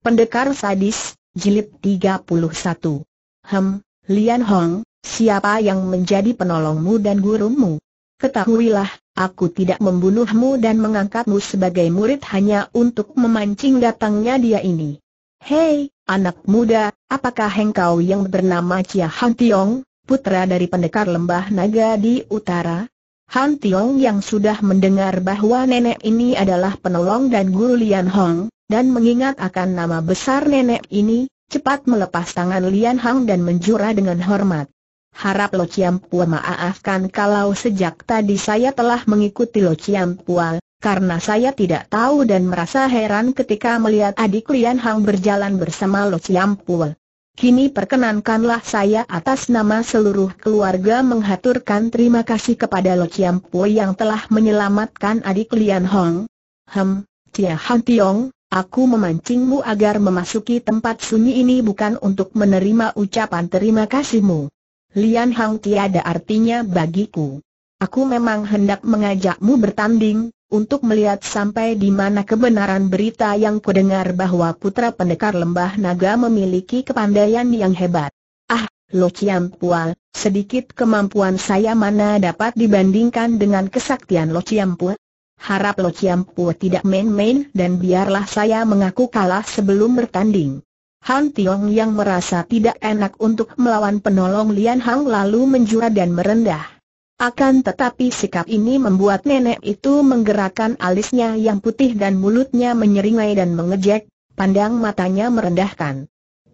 Pendekar Sadis, Jilid 31. Hem, Lian Hong, siapa yang menjadi penolongmu dan gurumu? Ketahuilah, aku tidak membunuhmu dan mengangkatmu sebagai murid hanya untuk memancing datangnya dia ini. Hei, anak muda, apakah engkau yang bernama Chia Han Tiong, putra dari pendekar lembah naga di utara? Han Tiong yang sudah mendengar bahwa nenek ini adalah penolong dan guru Lian Hong, dan mengingat akan nama besar nenek ini, cepat melepas tangan Lian Hang dan menjura dengan hormat. Harap Lo Chiam Pua maafkan kalau sejak tadi saya telah mengikuti Lo Chiam Pua, karena saya tidak tahu dan merasa heran ketika melihat adik Lian Hang berjalan bersama Lo Chiam Pua. Kini perkenankanlah saya atas nama seluruh keluarga menghaturkan terima kasih kepada Lo Chiam Pua yang telah menyelamatkan adik Lian Hong. Hem, Tia Han Tiong, Aku memancingmu agar memasuki tempat sunyi ini bukan untuk menerima ucapan terima kasihmu. Lian Hang tiada artinya bagiku. Aku memang hendak mengajakmu bertanding, untuk melihat sampai di mana kebenaran berita yang kudengar bahwa putra pendekar lembah naga memiliki kepandaian yang hebat. Ah, Lo Chiam Pual, sedikit kemampuan saya mana dapat dibandingkan dengan kesaktian Lo Chiam Pual? harap Lo Chiam Pu tidak main-main dan biarlah saya mengaku kalah sebelum bertanding. Han Tiong yang merasa tidak enak untuk melawan penolong Lian Hang lalu menjura dan merendah. Akan tetapi sikap ini membuat nenek itu menggerakkan alisnya yang putih dan mulutnya menyeringai dan mengejek, pandang matanya merendahkan.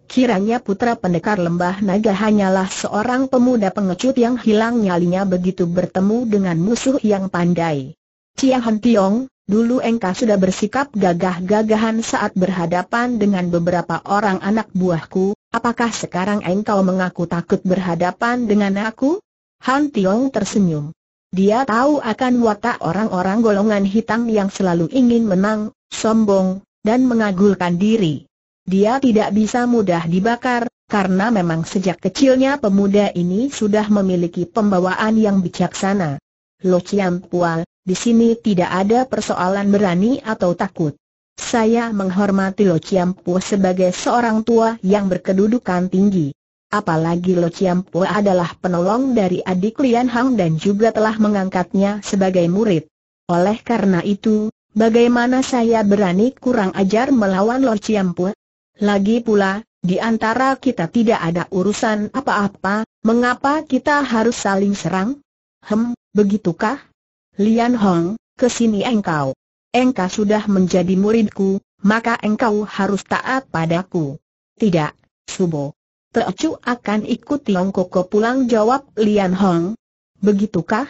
Kiranya putra pendekar lembah naga hanyalah seorang pemuda pengecut yang hilang nyalinya begitu bertemu dengan musuh yang pandai. Chia Han Tiong, dulu engkau sudah bersikap gagah-gagahan saat berhadapan dengan beberapa orang anak buahku, apakah sekarang engkau mengaku takut berhadapan dengan aku? Han Tiong tersenyum. Dia tahu akan watak orang-orang golongan hitam yang selalu ingin menang, sombong, dan mengagulkan diri. Dia tidak bisa mudah dibakar, karena memang sejak kecilnya pemuda ini sudah memiliki pembawaan yang bijaksana. Lo Chiang Pual, di sini tidak ada persoalan berani atau takut. Saya menghormati Lo Chiampu sebagai seorang tua yang berkedudukan tinggi. Apalagi Lo Chiampu adalah penolong dari adik Lian Hang dan juga telah mengangkatnya sebagai murid. Oleh karena itu, bagaimana saya berani kurang ajar melawan Lo Chiampu? Lagi pula, di antara kita tidak ada urusan apa-apa, mengapa kita harus saling serang? Hem, begitukah? Lian Hong, kesini engkau. Engkau sudah menjadi muridku, maka engkau harus taat padaku. Tidak, Subo. Teocu akan ikut Tiong Koko pulang jawab Lian Hong. Begitukah?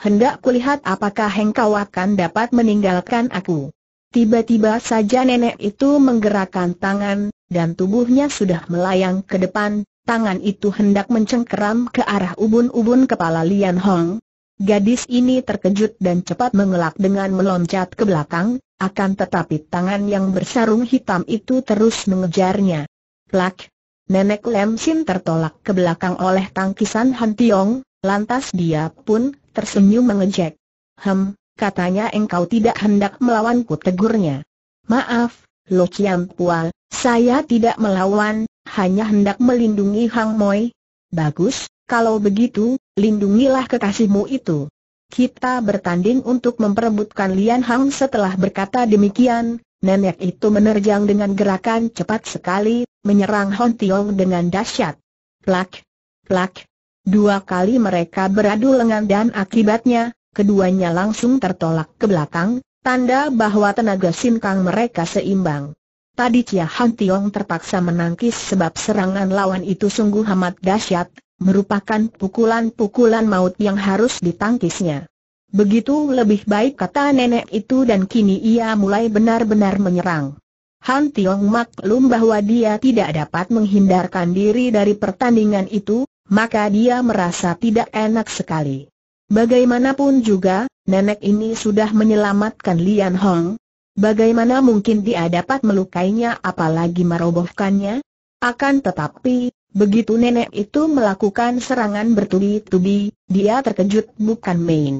Hendak kulihat apakah engkau akan dapat meninggalkan aku. Tiba-tiba saja nenek itu menggerakkan tangan, dan tubuhnya sudah melayang ke depan, tangan itu hendak mencengkeram ke arah ubun-ubun kepala Lian Hong, Gadis ini terkejut dan cepat mengelak dengan meloncat ke belakang, akan tetapi tangan yang bersarung hitam itu terus mengejarnya. Plak! Nenek Lem Sin tertolak ke belakang oleh tangkisan Han Tiong, lantas dia pun tersenyum mengejek. Hem, katanya engkau tidak hendak melawanku tegurnya. Maaf, Lo Chiam Pual, saya tidak melawan, hanya hendak melindungi Hang Moi. Bagus, kalau begitu, lindungilah kekasihmu itu. Kita bertanding untuk memperebutkan Lian Hang setelah berkata demikian, nenek itu menerjang dengan gerakan cepat sekali, menyerang Hon Tiong dengan dahsyat. Plak, plak. Dua kali mereka beradu lengan dan akibatnya, keduanya langsung tertolak ke belakang, tanda bahwa tenaga sinkang mereka seimbang. Tadi Chia Han Tiong terpaksa menangkis sebab serangan lawan itu sungguh amat dahsyat, merupakan pukulan-pukulan maut yang harus ditangkisnya. Begitu lebih baik kata nenek itu dan kini ia mulai benar-benar menyerang. Han Tiong maklum bahwa dia tidak dapat menghindarkan diri dari pertandingan itu, maka dia merasa tidak enak sekali. Bagaimanapun juga, nenek ini sudah menyelamatkan Lian Hong. Bagaimana mungkin dia dapat melukainya apalagi merobohkannya? Akan tetapi, Begitu nenek itu melakukan serangan bertubi-tubi, dia terkejut bukan main.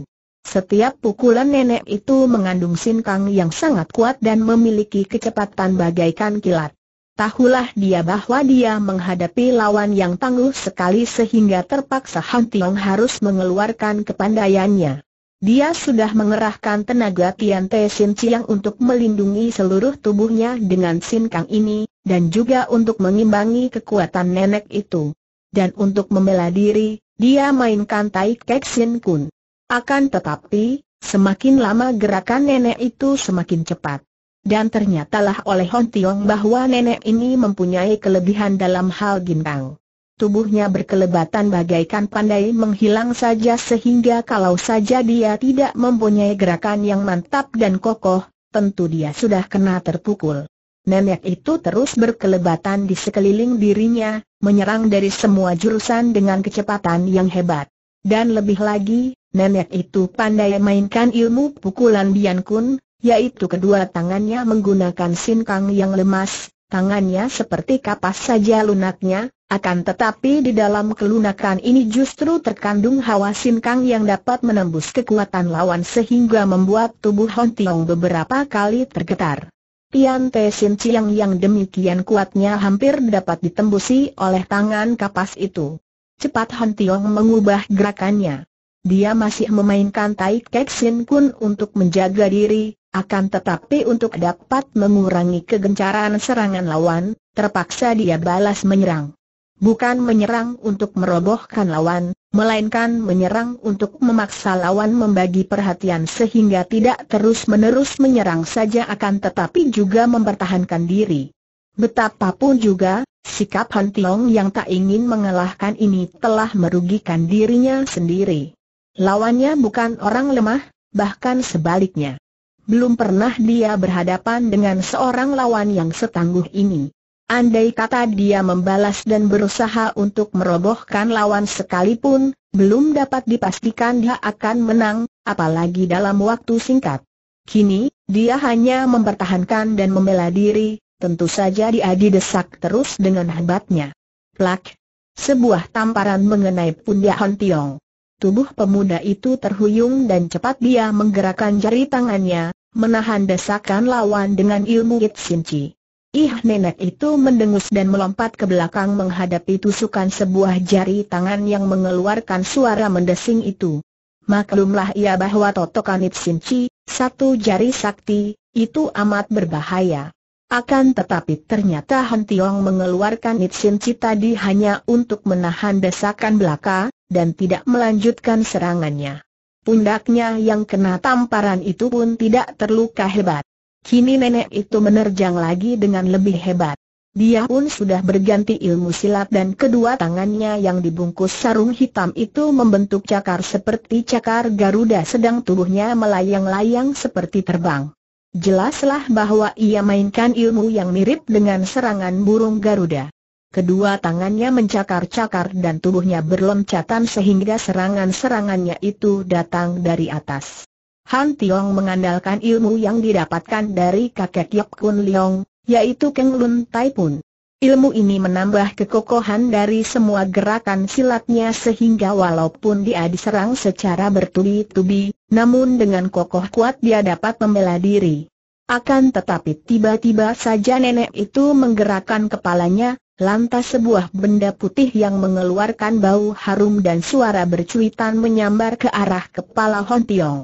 Setiap pukulan nenek itu mengandung sinkang yang sangat kuat dan memiliki kecepatan bagaikan kilat. Tahulah dia bahwa dia menghadapi lawan yang tangguh sekali sehingga terpaksa Han Tiong harus mengeluarkan kepandaiannya. Dia sudah mengerahkan tenaga Tian Te Sin Chiang untuk melindungi seluruh tubuhnya dengan Sin Kang ini, dan juga untuk mengimbangi kekuatan nenek itu. Dan untuk membela diri, dia mainkan Tai Kek Sin Kun. Akan tetapi, semakin lama gerakan nenek itu semakin cepat. Dan ternyatalah oleh Hon Tiong bahwa nenek ini mempunyai kelebihan dalam hal gintang. Tubuhnya berkelebatan bagaikan pandai menghilang saja sehingga kalau saja dia tidak mempunyai gerakan yang mantap dan kokoh, tentu dia sudah kena terpukul. Nenek itu terus berkelebatan di sekeliling dirinya, menyerang dari semua jurusan dengan kecepatan yang hebat. Dan lebih lagi, nenek itu pandai mainkan ilmu pukulan bian Kun, yaitu kedua tangannya menggunakan sinkang yang lemas, tangannya seperti kapas saja lunaknya, akan tetapi di dalam kelunakan ini justru terkandung hawa sinkang yang dapat menembus kekuatan lawan sehingga membuat tubuh Hon Tiong beberapa kali tergetar. Tian Te Sin Chiang yang demikian kuatnya hampir dapat ditembusi oleh tangan kapas itu. Cepat Hon Tiong mengubah gerakannya. Dia masih memainkan Tai Kek Sin Kun untuk menjaga diri, akan tetapi untuk dapat mengurangi kegencaran serangan lawan, terpaksa dia balas menyerang bukan menyerang untuk merobohkan lawan, melainkan menyerang untuk memaksa lawan membagi perhatian sehingga tidak terus-menerus menyerang saja akan tetapi juga mempertahankan diri. Betapapun juga, sikap Han Tiong yang tak ingin mengalahkan ini telah merugikan dirinya sendiri. Lawannya bukan orang lemah, bahkan sebaliknya. Belum pernah dia berhadapan dengan seorang lawan yang setangguh ini. Andai kata dia membalas dan berusaha untuk merobohkan lawan sekalipun, belum dapat dipastikan dia akan menang, apalagi dalam waktu singkat. Kini, dia hanya mempertahankan dan membela diri, tentu saja dia didesak terus dengan hebatnya. Plak! Sebuah tamparan mengenai pundak Hon Tiong. Tubuh pemuda itu terhuyung dan cepat dia menggerakkan jari tangannya, menahan desakan lawan dengan ilmu It Chi. Ih nenek itu mendengus dan melompat ke belakang menghadapi tusukan sebuah jari tangan yang mengeluarkan suara mendesing itu. Maklumlah ia bahwa totokanit sinci, satu jari sakti, itu amat berbahaya. Akan tetapi ternyata Han Tiong mengeluarkan Nitsinci tadi hanya untuk menahan desakan belaka, dan tidak melanjutkan serangannya. Pundaknya yang kena tamparan itu pun tidak terluka hebat. Kini nenek itu menerjang lagi dengan lebih hebat. Dia pun sudah berganti ilmu silat dan kedua tangannya yang dibungkus sarung hitam itu membentuk cakar seperti cakar Garuda sedang tubuhnya melayang-layang seperti terbang. Jelaslah bahwa ia mainkan ilmu yang mirip dengan serangan burung Garuda. Kedua tangannya mencakar-cakar dan tubuhnya berloncatan sehingga serangan-serangannya itu datang dari atas. Han Tiong mengandalkan ilmu yang didapatkan dari kakek Yop Kun Leong, yaitu Keng Lun Tai Pun. Ilmu ini menambah kekokohan dari semua gerakan silatnya sehingga walaupun dia diserang secara bertubi-tubi, namun dengan kokoh kuat dia dapat membela diri. Akan tetapi tiba-tiba saja nenek itu menggerakkan kepalanya, lantas sebuah benda putih yang mengeluarkan bau harum dan suara bercuitan menyambar ke arah kepala Hon Tiong.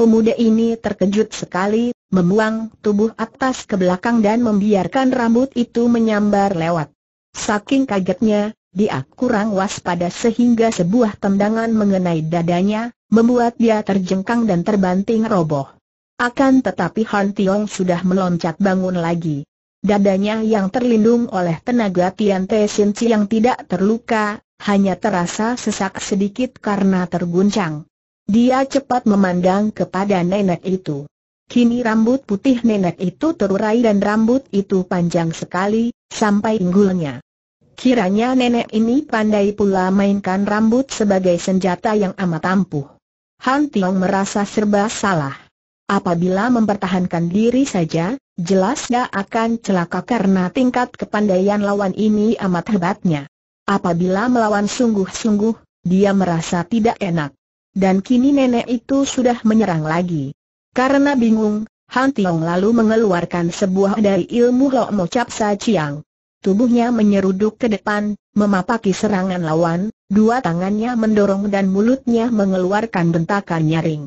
Pemuda ini terkejut sekali, membuang tubuh atas ke belakang dan membiarkan rambut itu menyambar lewat. Saking kagetnya, dia kurang waspada sehingga sebuah tendangan mengenai dadanya, membuat dia terjengkang dan terbanting roboh. Akan tetapi Han Tiong sudah meloncat bangun lagi. Dadanya yang terlindung oleh tenaga Tian Te Sin yang tidak terluka, hanya terasa sesak sedikit karena terguncang. Dia cepat memandang kepada nenek itu. Kini rambut putih nenek itu terurai dan rambut itu panjang sekali, sampai inggulnya. Kiranya nenek ini pandai pula mainkan rambut sebagai senjata yang amat ampuh. Han Tiong merasa serba salah. Apabila mempertahankan diri saja, jelas dia akan celaka karena tingkat kepandaian lawan ini amat hebatnya. Apabila melawan sungguh-sungguh, dia merasa tidak enak. Dan kini nenek itu sudah menyerang lagi. Karena bingung, Han Tiong lalu mengeluarkan sebuah dari ilmu Lo Mo Capsa Sa Chiang. Tubuhnya menyeruduk ke depan, memapaki serangan lawan, dua tangannya mendorong dan mulutnya mengeluarkan bentakan nyaring.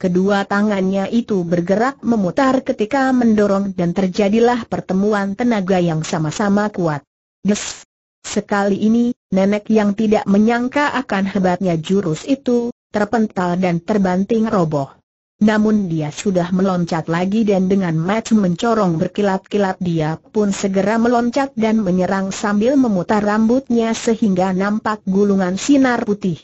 Kedua tangannya itu bergerak memutar ketika mendorong dan terjadilah pertemuan tenaga yang sama-sama kuat. Des! Sekali ini, nenek yang tidak menyangka akan hebatnya jurus itu, terpental dan terbanting roboh. Namun dia sudah meloncat lagi dan dengan match mencorong berkilat-kilat dia pun segera meloncat dan menyerang sambil memutar rambutnya sehingga nampak gulungan sinar putih.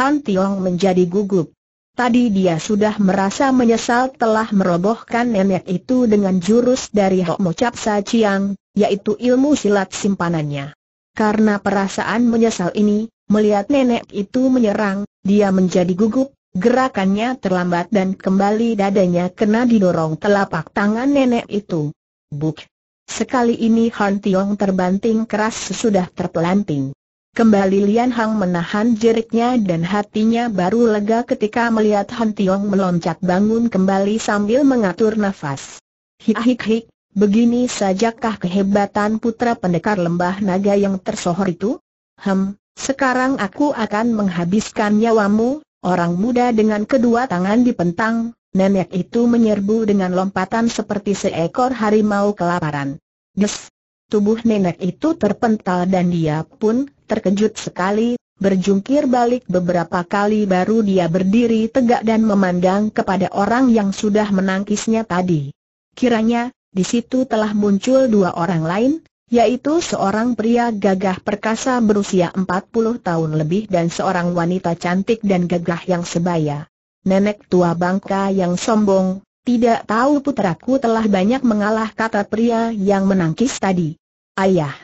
Han Tiong menjadi gugup. Tadi dia sudah merasa menyesal telah merobohkan nenek itu dengan jurus dari Hok Mo Chap Sa Chiang, yaitu ilmu silat simpanannya. Karena perasaan menyesal ini, Melihat nenek itu menyerang, dia menjadi gugup, gerakannya terlambat dan kembali dadanya kena didorong telapak tangan nenek itu. Buk! Sekali ini Han Tiong terbanting keras sesudah terpelanting. Kembali Lian Hang menahan jeriknya dan hatinya baru lega ketika melihat Han Tiong meloncat bangun kembali sambil mengatur nafas. Hik-hik-hik, begini sajakah kehebatan putra pendekar lembah naga yang tersohor itu? Hem, sekarang aku akan menghabiskan nyawamu, orang muda dengan kedua tangan dipentang, nenek itu menyerbu dengan lompatan seperti seekor harimau kelaparan. Des! Tubuh nenek itu terpental dan dia pun terkejut sekali, berjungkir balik beberapa kali baru dia berdiri tegak dan memandang kepada orang yang sudah menangkisnya tadi. Kiranya, di situ telah muncul dua orang lain, yaitu seorang pria gagah perkasa berusia 40 tahun lebih dan seorang wanita cantik dan gagah yang sebaya. Nenek tua bangka yang sombong, tidak tahu putraku telah banyak mengalah kata pria yang menangkis tadi. Ayah.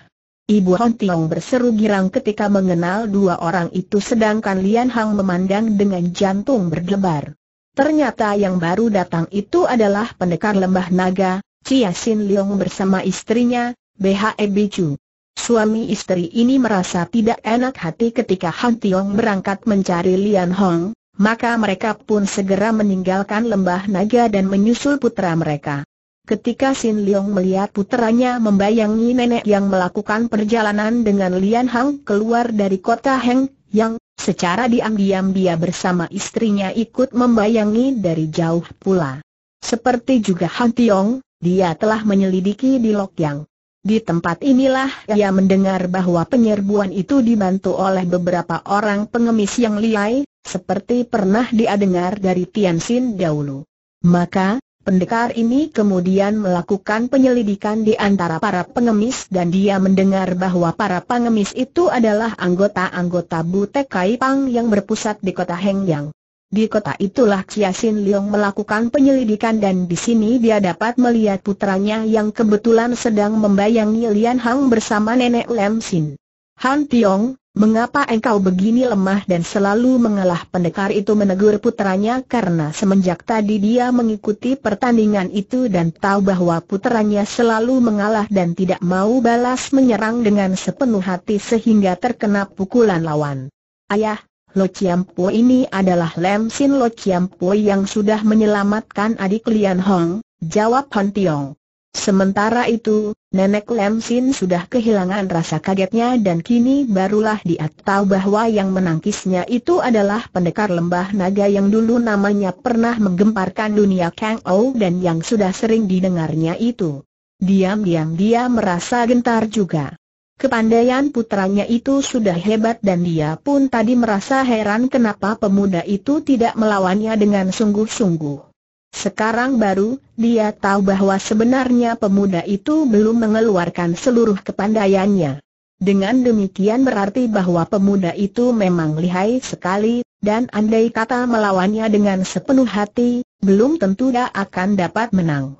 Ibu Hon Tiong berseru girang ketika mengenal dua orang itu sedangkan Lian Hang memandang dengan jantung berdebar. Ternyata yang baru datang itu adalah pendekar lembah naga, Chia Sin Leong bersama istrinya, BHE Bicu. Suami istri ini merasa tidak enak hati ketika Han Tiong berangkat mencari Lian Hong, maka mereka pun segera meninggalkan lembah naga dan menyusul putra mereka. Ketika Sin Leong melihat putranya membayangi nenek yang melakukan perjalanan dengan Lian Hong keluar dari kota Heng, yang secara diam-diam dia bersama istrinya ikut membayangi dari jauh pula. Seperti juga Han Tiong, dia telah menyelidiki di Lok Yang. Di tempat inilah ia mendengar bahwa penyerbuan itu dibantu oleh beberapa orang pengemis yang liai, seperti pernah dia dengar dari Xin dahulu. Maka, pendekar ini kemudian melakukan penyelidikan di antara para pengemis dan dia mendengar bahwa para pengemis itu adalah anggota-anggota Butek Pang yang berpusat di kota Hengyang. Di kota itulah Sin Leong melakukan penyelidikan dan di sini dia dapat melihat putranya yang kebetulan sedang membayangi Lian Hang bersama nenek Lamsin. Sin. Han Tiong, mengapa engkau begini lemah dan selalu mengalah pendekar itu menegur putranya karena semenjak tadi dia mengikuti pertandingan itu dan tahu bahwa putranya selalu mengalah dan tidak mau balas menyerang dengan sepenuh hati sehingga terkena pukulan lawan. Ayah, Lo Po ini adalah Lam Sin Lo Po yang sudah menyelamatkan adik Lian Hong, jawab Han Tiong. Sementara itu, nenek Lam Sin sudah kehilangan rasa kagetnya dan kini barulah dia tahu bahwa yang menangkisnya itu adalah pendekar lembah naga yang dulu namanya pernah menggemparkan dunia Kang Ou dan yang sudah sering didengarnya itu. Diam-diam dia merasa gentar juga. Kepandaian putranya itu sudah hebat dan dia pun tadi merasa heran kenapa pemuda itu tidak melawannya dengan sungguh-sungguh. Sekarang baru, dia tahu bahwa sebenarnya pemuda itu belum mengeluarkan seluruh kepandaiannya. Dengan demikian berarti bahwa pemuda itu memang lihai sekali, dan andai kata melawannya dengan sepenuh hati, belum tentu dia akan dapat menang.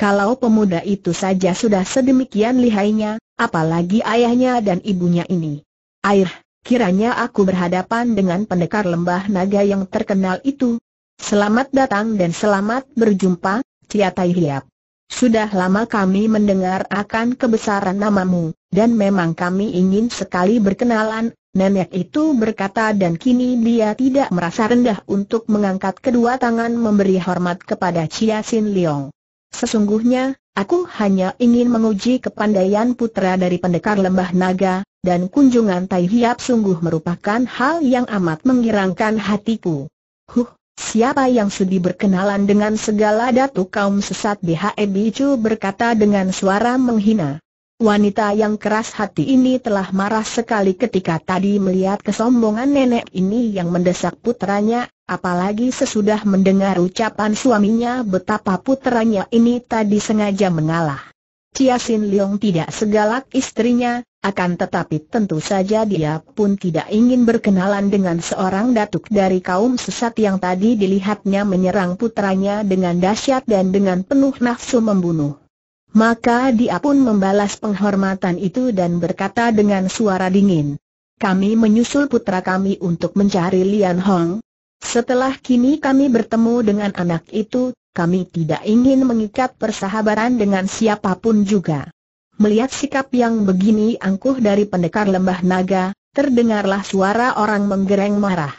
Kalau pemuda itu saja sudah sedemikian lihainya, apalagi ayahnya dan ibunya ini. Air, kiranya aku berhadapan dengan pendekar lembah naga yang terkenal itu. Selamat datang dan selamat berjumpa, Ciatai Hiap. Sudah lama kami mendengar akan kebesaran namamu, dan memang kami ingin sekali berkenalan, nenek itu berkata dan kini dia tidak merasa rendah untuk mengangkat kedua tangan memberi hormat kepada Chia Sin Leong. Sesungguhnya, aku hanya ingin menguji kepandaian putra dari pendekar lembah naga, dan kunjungan Tai Hiap sungguh merupakan hal yang amat mengirangkan hatiku. Huh, siapa yang sudi berkenalan dengan segala datu kaum sesat BHE Bicu berkata dengan suara menghina. Wanita yang keras hati ini telah marah sekali ketika tadi melihat kesombongan nenek ini yang mendesak putranya Apalagi sesudah mendengar ucapan suaminya betapa putranya ini tadi sengaja mengalah. Chia Sin Leong tidak segalak istrinya, akan tetapi tentu saja dia pun tidak ingin berkenalan dengan seorang datuk dari kaum sesat yang tadi dilihatnya menyerang putranya dengan dahsyat dan dengan penuh nafsu membunuh. Maka dia pun membalas penghormatan itu dan berkata dengan suara dingin, kami menyusul putra kami untuk mencari Lian Hong, setelah kini kami bertemu dengan anak itu, kami tidak ingin mengikat persahabatan dengan siapapun juga. Melihat sikap yang begini angkuh dari pendekar lembah naga, terdengarlah suara orang menggereng marah.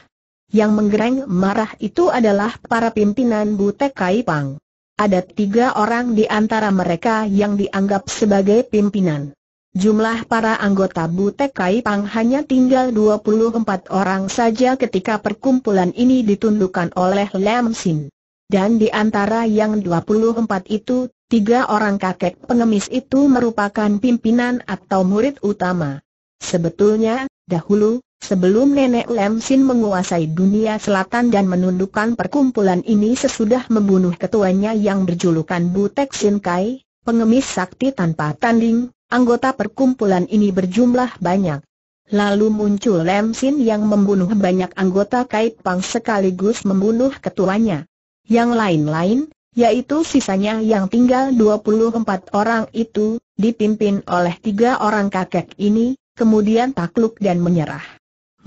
Yang menggereng marah itu adalah para pimpinan Butek Kaipang. Ada tiga orang di antara mereka yang dianggap sebagai pimpinan. Jumlah para anggota Butek Kai Pang hanya tinggal 24 orang saja ketika perkumpulan ini ditundukkan oleh Lam Sin. Dan di antara yang 24 itu, tiga orang kakek pengemis itu merupakan pimpinan atau murid utama. Sebetulnya, dahulu, sebelum nenek Lam Sin menguasai dunia selatan dan menundukkan perkumpulan ini sesudah membunuh ketuanya yang berjulukan Butek Sin Kai, pengemis sakti tanpa tanding, Anggota perkumpulan ini berjumlah banyak. Lalu muncul Lamsin Sin yang membunuh banyak anggota Kait Pang sekaligus membunuh ketuanya. Yang lain-lain, yaitu sisanya yang tinggal 24 orang itu, dipimpin oleh tiga orang kakek ini, kemudian takluk dan menyerah.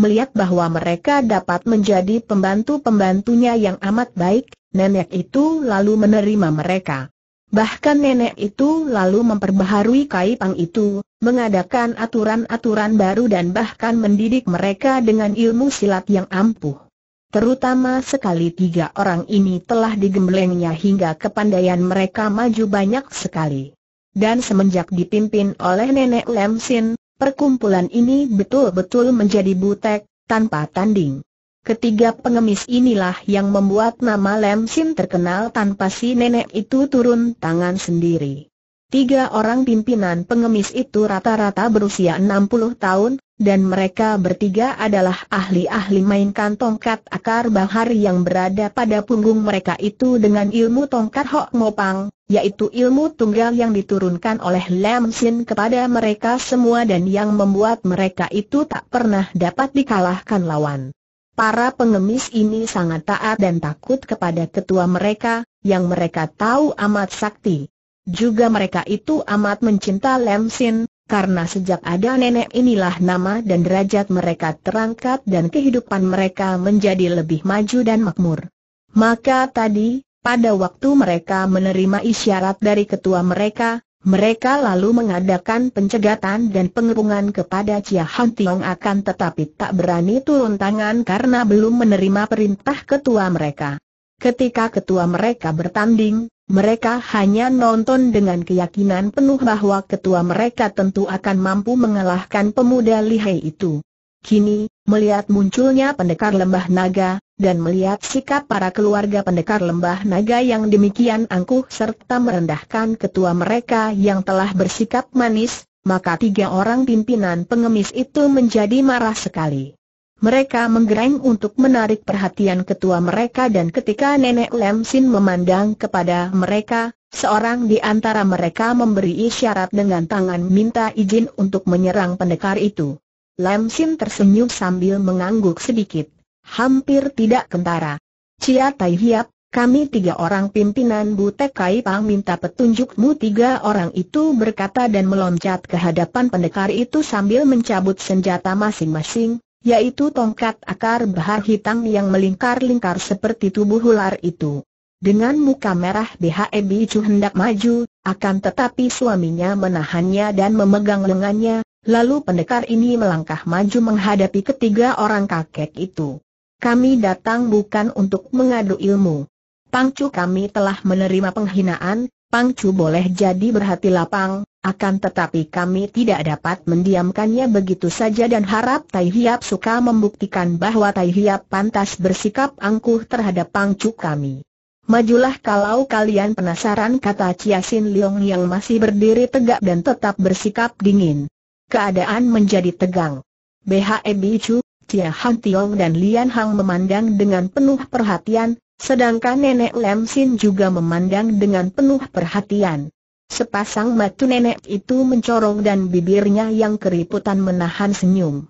Melihat bahwa mereka dapat menjadi pembantu-pembantunya yang amat baik, nenek itu lalu menerima mereka. Bahkan nenek itu lalu memperbaharui kaipang itu, mengadakan aturan-aturan baru dan bahkan mendidik mereka dengan ilmu silat yang ampuh. Terutama sekali tiga orang ini telah digemblengnya hingga kepandaian mereka maju banyak sekali. Dan semenjak dipimpin oleh nenek Lemsin, perkumpulan ini betul-betul menjadi butek, tanpa tanding. Ketiga pengemis inilah yang membuat nama Lem Sin terkenal tanpa si nenek itu turun tangan sendiri. Tiga orang pimpinan pengemis itu rata-rata berusia 60 tahun, dan mereka bertiga adalah ahli-ahli mainkan tongkat akar bahar yang berada pada punggung mereka itu dengan ilmu tongkat Hok Mopang, yaitu ilmu tunggal yang diturunkan oleh Lam Sin kepada mereka semua dan yang membuat mereka itu tak pernah dapat dikalahkan lawan. Para pengemis ini sangat taat dan takut kepada ketua mereka, yang mereka tahu amat sakti. Juga mereka itu amat mencinta Lem Sin, karena sejak ada nenek inilah nama dan derajat mereka terangkat dan kehidupan mereka menjadi lebih maju dan makmur. Maka tadi, pada waktu mereka menerima isyarat dari ketua mereka, mereka lalu mengadakan pencegatan dan pengepungan kepada Chia Han Tiong akan tetapi tak berani turun tangan karena belum menerima perintah ketua mereka. Ketika ketua mereka bertanding, mereka hanya nonton dengan keyakinan penuh bahwa ketua mereka tentu akan mampu mengalahkan pemuda lihai itu. Kini, melihat munculnya pendekar lembah naga, dan melihat sikap para keluarga pendekar lembah naga yang demikian angkuh serta merendahkan ketua mereka yang telah bersikap manis, maka tiga orang pimpinan pengemis itu menjadi marah sekali. Mereka menggereng untuk menarik perhatian ketua mereka dan ketika Nenek Lem Sin memandang kepada mereka, seorang di antara mereka memberi isyarat dengan tangan minta izin untuk menyerang pendekar itu. Lem Sin tersenyum sambil mengangguk sedikit hampir tidak kentara. Cia Tai Hiap, kami tiga orang pimpinan Butek Kai Pang minta petunjukmu tiga orang itu berkata dan meloncat ke hadapan pendekar itu sambil mencabut senjata masing-masing, yaitu tongkat akar bahar hitam yang melingkar-lingkar seperti tubuh ular itu. Dengan muka merah BHE Bicu hendak maju, akan tetapi suaminya menahannya dan memegang lengannya, lalu pendekar ini melangkah maju menghadapi ketiga orang kakek itu kami datang bukan untuk mengadu ilmu. Pangcu kami telah menerima penghinaan, Pangcu boleh jadi berhati lapang, akan tetapi kami tidak dapat mendiamkannya begitu saja dan harap Tai Hiap suka membuktikan bahwa Tai Hiap pantas bersikap angkuh terhadap Pangcu kami. Majulah kalau kalian penasaran kata Ciasin Leong yang masih berdiri tegak dan tetap bersikap dingin. Keadaan menjadi tegang. BHE Bicu, Chia Han Tiong dan Lian Hang memandang dengan penuh perhatian, sedangkan nenek Lam Sin juga memandang dengan penuh perhatian. Sepasang mata nenek itu mencorong dan bibirnya yang keriputan menahan senyum.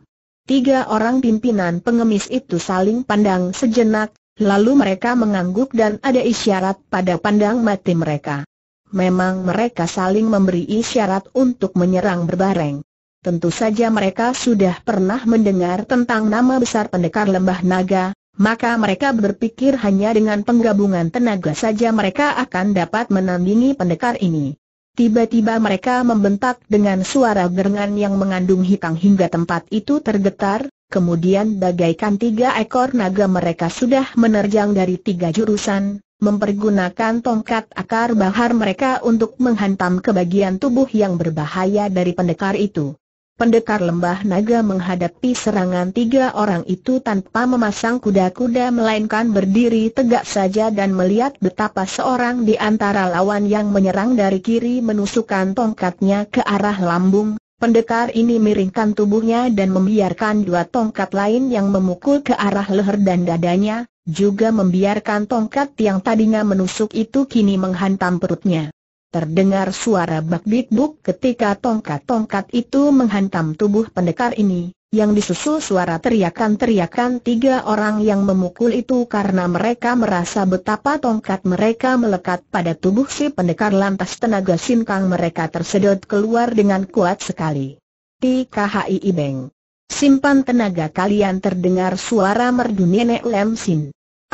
Tiga orang pimpinan pengemis itu saling pandang sejenak, lalu mereka mengangguk dan ada isyarat pada pandang mati mereka. Memang mereka saling memberi isyarat untuk menyerang berbareng. Tentu saja mereka sudah pernah mendengar tentang nama besar pendekar lembah naga, maka mereka berpikir hanya dengan penggabungan tenaga saja mereka akan dapat menandingi pendekar ini. Tiba-tiba mereka membentak dengan suara gerengan yang mengandung hikang hingga tempat itu tergetar, kemudian bagaikan tiga ekor naga mereka sudah menerjang dari tiga jurusan, mempergunakan tongkat akar bahar mereka untuk menghantam ke bagian tubuh yang berbahaya dari pendekar itu. Pendekar Lembah Naga menghadapi serangan tiga orang itu tanpa memasang kuda-kuda melainkan berdiri tegak saja dan melihat betapa seorang di antara lawan yang menyerang dari kiri menusukkan tongkatnya ke arah lambung. Pendekar ini miringkan tubuhnya dan membiarkan dua tongkat lain yang memukul ke arah leher dan dadanya, juga membiarkan tongkat yang tadinya menusuk itu kini menghantam perutnya. Terdengar suara bakbit-buk ketika tongkat-tongkat itu menghantam tubuh pendekar ini, yang disusul suara teriakan-teriakan tiga orang yang memukul itu karena mereka merasa betapa tongkat mereka melekat pada tubuh si pendekar lantas tenaga sinkang mereka tersedot keluar dengan kuat sekali. TKHI beng, Simpan tenaga kalian terdengar suara merdu nenek Lem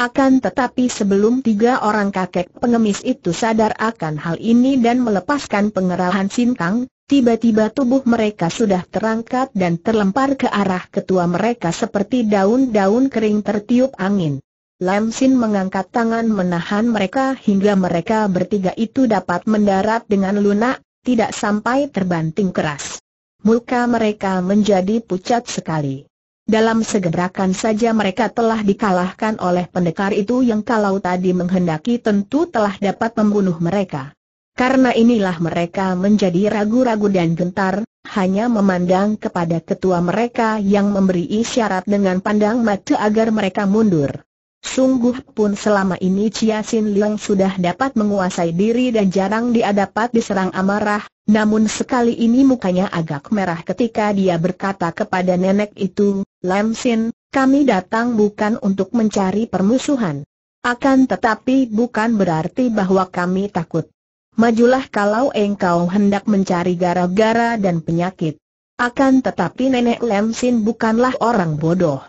akan tetapi sebelum tiga orang kakek pengemis itu sadar akan hal ini dan melepaskan pengerahan sinkang, tiba-tiba tubuh mereka sudah terangkat dan terlempar ke arah ketua mereka seperti daun-daun kering tertiup angin. Lam Sin mengangkat tangan menahan mereka hingga mereka bertiga itu dapat mendarat dengan lunak, tidak sampai terbanting keras. Muka mereka menjadi pucat sekali. Dalam segebrakan saja mereka telah dikalahkan oleh pendekar itu yang kalau tadi menghendaki tentu telah dapat membunuh mereka. Karena inilah mereka menjadi ragu-ragu dan gentar, hanya memandang kepada ketua mereka yang memberi isyarat dengan pandang mata agar mereka mundur. Sungguh pun selama ini Chia Sin Leong sudah dapat menguasai diri dan jarang dia dapat diserang amarah, namun sekali ini mukanya agak merah ketika dia berkata kepada nenek itu, Lemsin, kami datang bukan untuk mencari permusuhan. Akan tetapi bukan berarti bahwa kami takut. Majulah kalau engkau hendak mencari gara-gara dan penyakit. Akan tetapi nenek Lemsin bukanlah orang bodoh.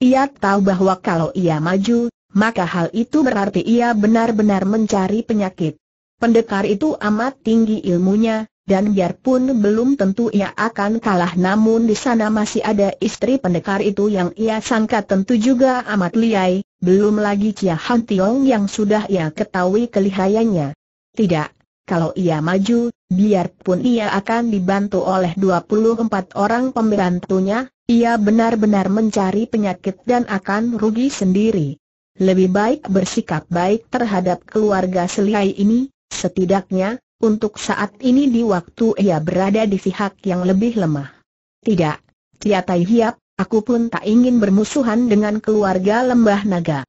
Ia tahu bahwa kalau ia maju, maka hal itu berarti ia benar-benar mencari penyakit. Pendekar itu amat tinggi ilmunya, dan biarpun belum tentu ia akan kalah namun di sana masih ada istri pendekar itu yang ia sangka tentu juga amat liai, belum lagi Chia Han Tiong yang sudah ia ketahui kelihayannya. Tidak, kalau ia maju, biarpun ia akan dibantu oleh 24 orang pembantunya, ia benar-benar mencari penyakit dan akan rugi sendiri. Lebih baik bersikap baik terhadap keluarga seliai ini, setidaknya, untuk saat ini di waktu ia berada di pihak yang lebih lemah. Tidak, Tai Hiap, aku pun tak ingin bermusuhan dengan keluarga lembah naga.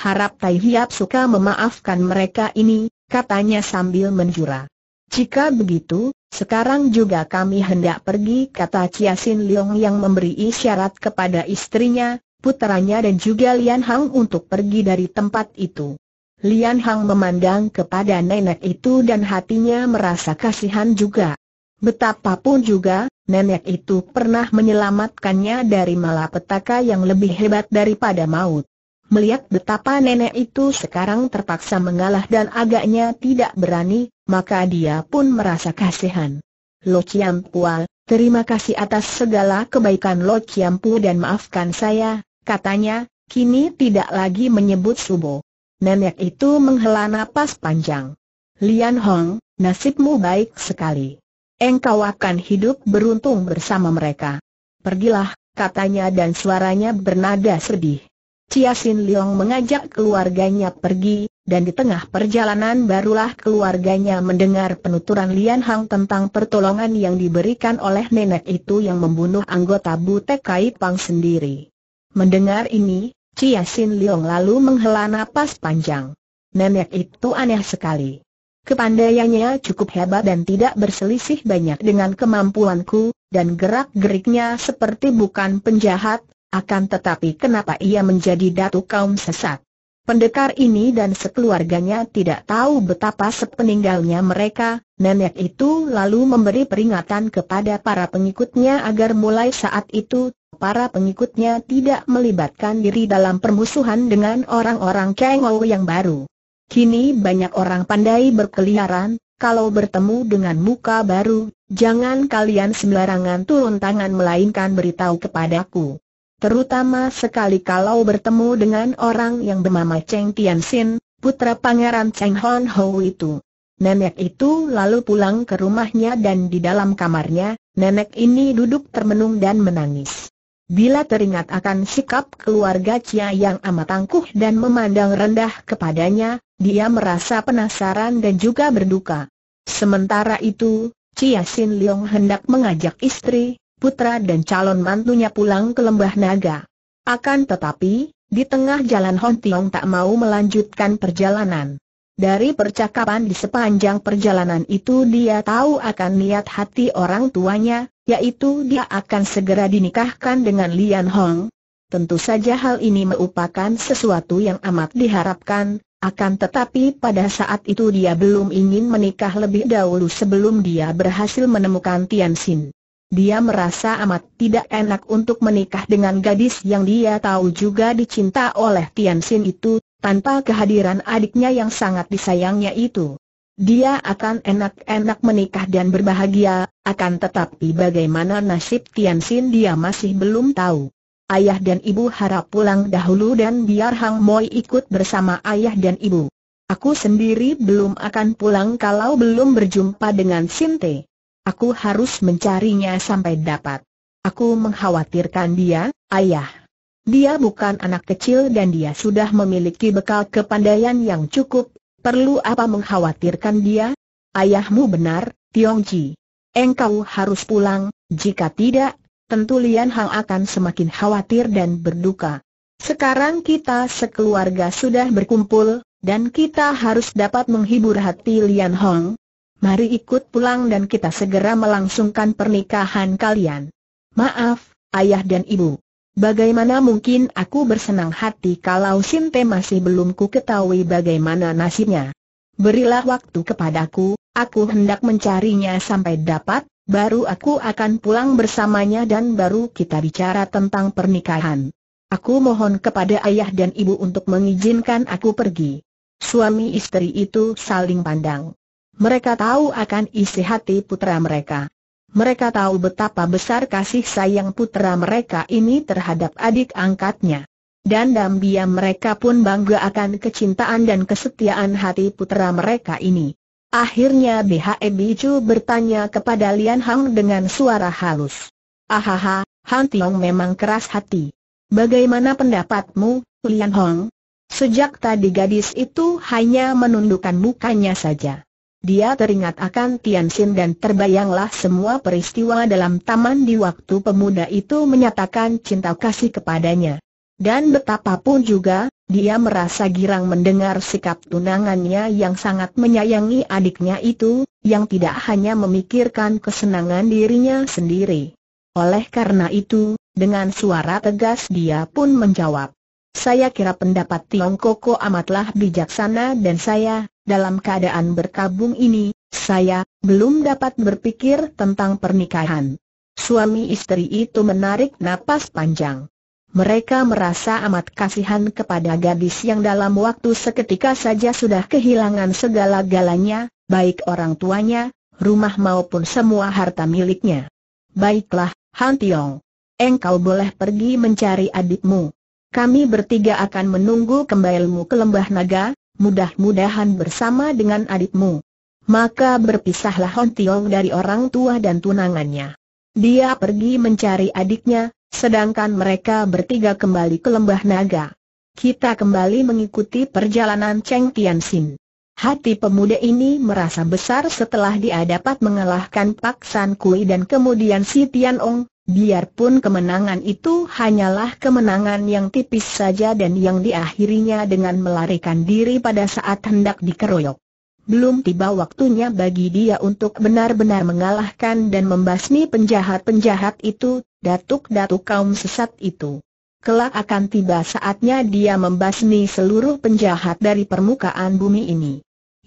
Harap Tai Hiap suka memaafkan mereka ini, katanya sambil menjura. Jika begitu, sekarang juga kami hendak pergi kata Ciasin Leong yang memberi isyarat kepada istrinya, putranya dan juga Lian Hang untuk pergi dari tempat itu. Lian Hang memandang kepada nenek itu dan hatinya merasa kasihan juga. Betapapun juga, nenek itu pernah menyelamatkannya dari malapetaka yang lebih hebat daripada maut. Melihat betapa nenek itu sekarang terpaksa mengalah dan agaknya tidak berani, maka dia pun merasa kasihan. Lo Chiam Pual, terima kasih atas segala kebaikan Lo Chiam Pu dan maafkan saya, katanya, kini tidak lagi menyebut Subo. Nenek itu menghela napas panjang. Lian Hong, nasibmu baik sekali. Engkau akan hidup beruntung bersama mereka. Pergilah, katanya dan suaranya bernada sedih. Chia Sin Leong mengajak keluarganya pergi, dan di tengah perjalanan barulah keluarganya mendengar penuturan Lian Hong tentang pertolongan yang diberikan oleh nenek itu yang membunuh anggota Butek Kai Pang sendiri. Mendengar ini, Chia Sin Leong lalu menghela napas panjang. Nenek itu aneh sekali. Kepandaiannya cukup hebat dan tidak berselisih banyak dengan kemampuanku, dan gerak-geriknya seperti bukan penjahat, akan tetapi kenapa ia menjadi datu kaum sesat? Pendekar ini dan sekeluarganya tidak tahu betapa sepeninggalnya mereka, nenek itu lalu memberi peringatan kepada para pengikutnya agar mulai saat itu para pengikutnya tidak melibatkan diri dalam permusuhan dengan orang-orang Kengou yang baru. Kini banyak orang pandai berkeliaran, kalau bertemu dengan muka baru, jangan kalian sembarangan turun tangan melainkan beritahu kepadaku. Terutama sekali kalau bertemu dengan orang yang bernama Cheng Tianxin, putra pangeran Cheng Hon Ho itu. Nenek itu lalu pulang ke rumahnya dan di dalam kamarnya, nenek ini duduk termenung dan menangis. Bila teringat akan sikap keluarga Cia yang amat tangguh dan memandang rendah kepadanya, dia merasa penasaran dan juga berduka. Sementara itu, Cia Sin Leong hendak mengajak istri, putra dan calon mantunya pulang ke Lembah Naga. Akan tetapi, di tengah jalan Hong Tiong tak mau melanjutkan perjalanan. Dari percakapan di sepanjang perjalanan itu dia tahu akan niat hati orang tuanya, yaitu dia akan segera dinikahkan dengan Lian Hong. Tentu saja hal ini merupakan sesuatu yang amat diharapkan, akan tetapi pada saat itu dia belum ingin menikah lebih dahulu sebelum dia berhasil menemukan Tian Xin. Dia merasa amat tidak enak untuk menikah dengan gadis yang dia tahu juga dicinta oleh Tian Xin itu, tanpa kehadiran adiknya yang sangat disayangnya itu. Dia akan enak-enak menikah dan berbahagia, akan tetapi bagaimana nasib Tian Xin dia masih belum tahu. Ayah dan ibu harap pulang dahulu dan biar Hang Moi ikut bersama ayah dan ibu. Aku sendiri belum akan pulang kalau belum berjumpa dengan Sinte. Aku harus mencarinya sampai dapat. Aku mengkhawatirkan dia, ayah. Dia bukan anak kecil dan dia sudah memiliki bekal kepandaian yang cukup, perlu apa mengkhawatirkan dia? Ayahmu benar, Tiong Tiongji. Engkau harus pulang, jika tidak, tentu Lian Hang akan semakin khawatir dan berduka. Sekarang kita sekeluarga sudah berkumpul, dan kita harus dapat menghibur hati Lian Hong. Mari ikut pulang dan kita segera melangsungkan pernikahan kalian. Maaf, ayah dan ibu. Bagaimana mungkin aku bersenang hati kalau Simpe masih belum ku ketahui bagaimana nasibnya? Berilah waktu kepadaku, aku hendak mencarinya sampai dapat, baru aku akan pulang bersamanya dan baru kita bicara tentang pernikahan. Aku mohon kepada ayah dan ibu untuk mengizinkan aku pergi. Suami istri itu saling pandang. Mereka tahu akan isi hati putra mereka. Mereka tahu betapa besar kasih sayang putera mereka ini terhadap adik angkatnya. Dan dalam diam mereka pun bangga akan kecintaan dan kesetiaan hati putera mereka ini. Akhirnya BHE Biju bertanya kepada Lian Hang dengan suara halus. Ahaha, Han Tiong memang keras hati. Bagaimana pendapatmu, Lian Hong? Sejak tadi gadis itu hanya menundukkan mukanya saja. Dia teringat akan Tianxin dan terbayanglah semua peristiwa dalam taman di waktu pemuda itu menyatakan cinta kasih kepadanya. Dan betapapun juga, dia merasa girang mendengar sikap tunangannya yang sangat menyayangi adiknya itu, yang tidak hanya memikirkan kesenangan dirinya sendiri. Oleh karena itu, dengan suara tegas dia pun menjawab, saya kira pendapat Tiong amatlah bijaksana dan saya, dalam keadaan berkabung ini, saya, belum dapat berpikir tentang pernikahan. Suami istri itu menarik napas panjang. Mereka merasa amat kasihan kepada gadis yang dalam waktu seketika saja sudah kehilangan segala galanya, baik orang tuanya, rumah maupun semua harta miliknya. Baiklah, Han Tiong. Engkau boleh pergi mencari adikmu. Kami bertiga akan menunggu kembalimu ke lembah naga, mudah-mudahan bersama dengan adikmu. Maka berpisahlah Hon Tiong dari orang tua dan tunangannya. Dia pergi mencari adiknya, sedangkan mereka bertiga kembali ke lembah naga. Kita kembali mengikuti perjalanan Cheng Tian Xin. Hati pemuda ini merasa besar setelah dia dapat mengalahkan Pak San Kui dan kemudian si Tian Ong, Biarpun kemenangan itu hanyalah kemenangan yang tipis saja dan yang diakhirinya dengan melarikan diri pada saat hendak dikeroyok. Belum tiba waktunya bagi dia untuk benar-benar mengalahkan dan membasmi penjahat-penjahat itu, datuk-datuk kaum sesat itu. Kelak akan tiba saatnya dia membasmi seluruh penjahat dari permukaan bumi ini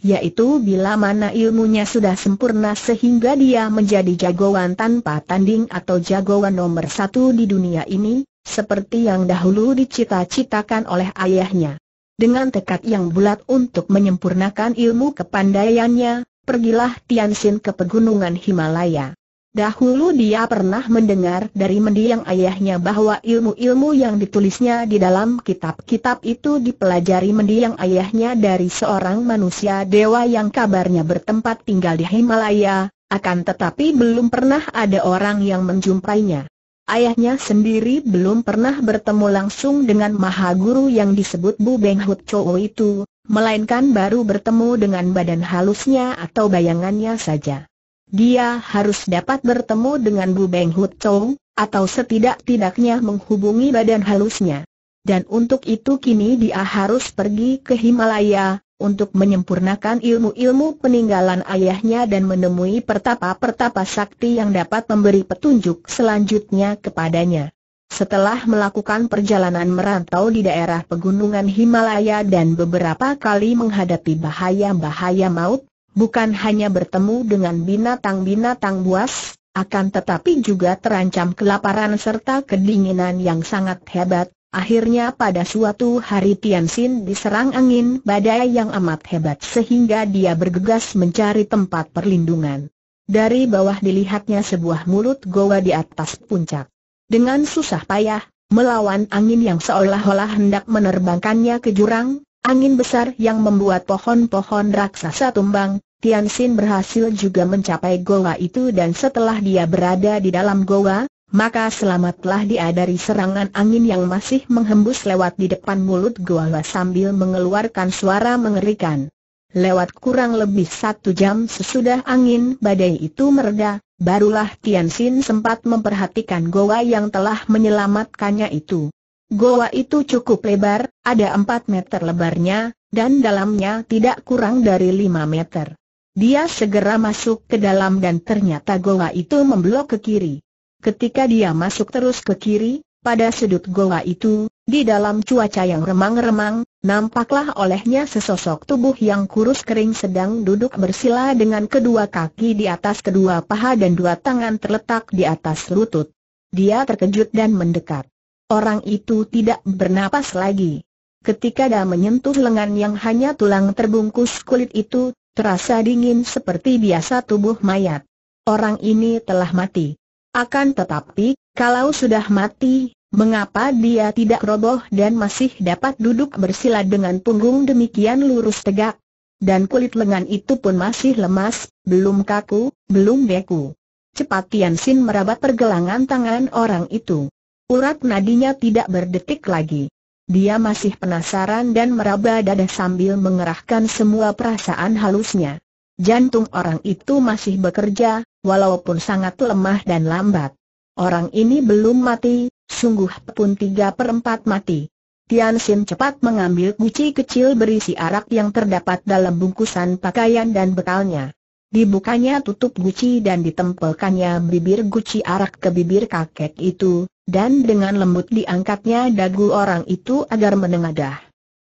yaitu bila mana ilmunya sudah sempurna sehingga dia menjadi jagoan tanpa tanding atau jagoan nomor satu di dunia ini, seperti yang dahulu dicita-citakan oleh ayahnya. Dengan tekad yang bulat untuk menyempurnakan ilmu kepandaiannya, pergilah Tianxin ke pegunungan Himalaya. Dahulu dia pernah mendengar dari mendiang ayahnya bahwa ilmu-ilmu yang ditulisnya di dalam kitab-kitab itu dipelajari mendiang ayahnya dari seorang manusia dewa yang kabarnya bertempat tinggal di Himalaya, akan tetapi belum pernah ada orang yang menjumpainya. Ayahnya sendiri belum pernah bertemu langsung dengan maha guru yang disebut Bu Beng Hut Chou itu, melainkan baru bertemu dengan badan halusnya atau bayangannya saja. Dia harus dapat bertemu dengan Bu Beng Hut Chow, atau setidak-tidaknya menghubungi badan halusnya. Dan untuk itu kini dia harus pergi ke Himalaya, untuk menyempurnakan ilmu-ilmu peninggalan ayahnya dan menemui pertapa-pertapa sakti yang dapat memberi petunjuk selanjutnya kepadanya. Setelah melakukan perjalanan merantau di daerah pegunungan Himalaya dan beberapa kali menghadapi bahaya-bahaya maut, bukan hanya bertemu dengan binatang-binatang buas, akan tetapi juga terancam kelaparan serta kedinginan yang sangat hebat. Akhirnya pada suatu hari Tianxin diserang angin badai yang amat hebat sehingga dia bergegas mencari tempat perlindungan. Dari bawah dilihatnya sebuah mulut goa di atas puncak. Dengan susah payah, melawan angin yang seolah-olah hendak menerbangkannya ke jurang, angin besar yang membuat pohon-pohon raksasa tumbang, Tian Xin berhasil juga mencapai goa itu dan setelah dia berada di dalam goa, maka selamatlah dia dari serangan angin yang masih menghembus lewat di depan mulut goa sambil mengeluarkan suara mengerikan. Lewat kurang lebih satu jam sesudah angin badai itu mereda, barulah Tian Xin sempat memperhatikan goa yang telah menyelamatkannya itu. Goa itu cukup lebar, ada empat meter lebarnya, dan dalamnya tidak kurang dari lima meter. Dia segera masuk ke dalam dan ternyata goa itu memblok ke kiri. Ketika dia masuk terus ke kiri, pada sudut goa itu, di dalam cuaca yang remang-remang, nampaklah olehnya sesosok tubuh yang kurus kering sedang duduk bersila dengan kedua kaki di atas kedua paha dan dua tangan terletak di atas lutut. Dia terkejut dan mendekat. Orang itu tidak bernapas lagi. Ketika dia menyentuh lengan yang hanya tulang terbungkus kulit itu, Terasa dingin seperti biasa tubuh mayat. Orang ini telah mati. Akan tetapi, kalau sudah mati, mengapa dia tidak roboh dan masih dapat duduk bersila dengan punggung demikian lurus tegak? Dan kulit lengan itu pun masih lemas, belum kaku, belum beku. Cepat Tian Xin merabat pergelangan tangan orang itu. Urat nadinya tidak berdetik lagi. Dia masih penasaran dan meraba dada sambil mengerahkan semua perasaan halusnya. Jantung orang itu masih bekerja, walaupun sangat lemah dan lambat. Orang ini belum mati, sungguh pun tiga per empat mati. Tian Xin cepat mengambil guci kecil berisi arak yang terdapat dalam bungkusan pakaian dan bekalnya. Dibukanya tutup guci dan ditempelkannya bibir guci arak ke bibir kakek itu, dan dengan lembut diangkatnya dagu orang itu agar menengadah.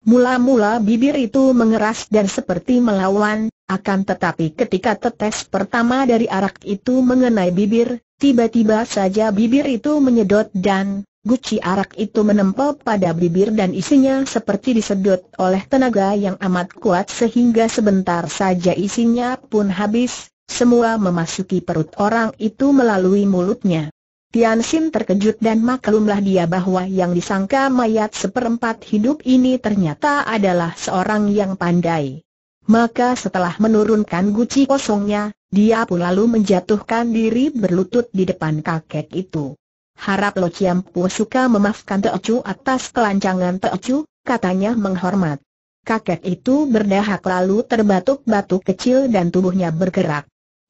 Mula-mula bibir itu mengeras dan seperti melawan, akan tetapi ketika tetes pertama dari arak itu mengenai bibir, tiba-tiba saja bibir itu menyedot dan, Guci arak itu menempel pada bibir dan isinya seperti disedot oleh tenaga yang amat kuat sehingga sebentar saja isinya pun habis, semua memasuki perut orang itu melalui mulutnya. Tian Xin terkejut dan maklumlah dia bahwa yang disangka mayat seperempat hidup ini ternyata adalah seorang yang pandai. Maka setelah menurunkan guci kosongnya, dia pun lalu menjatuhkan diri berlutut di depan kakek itu. Harap Lo Chiam Pu suka memaafkan Chu atas kelancangan Chu, katanya menghormat. Kakek itu berdahak lalu terbatuk-batuk kecil dan tubuhnya bergerak.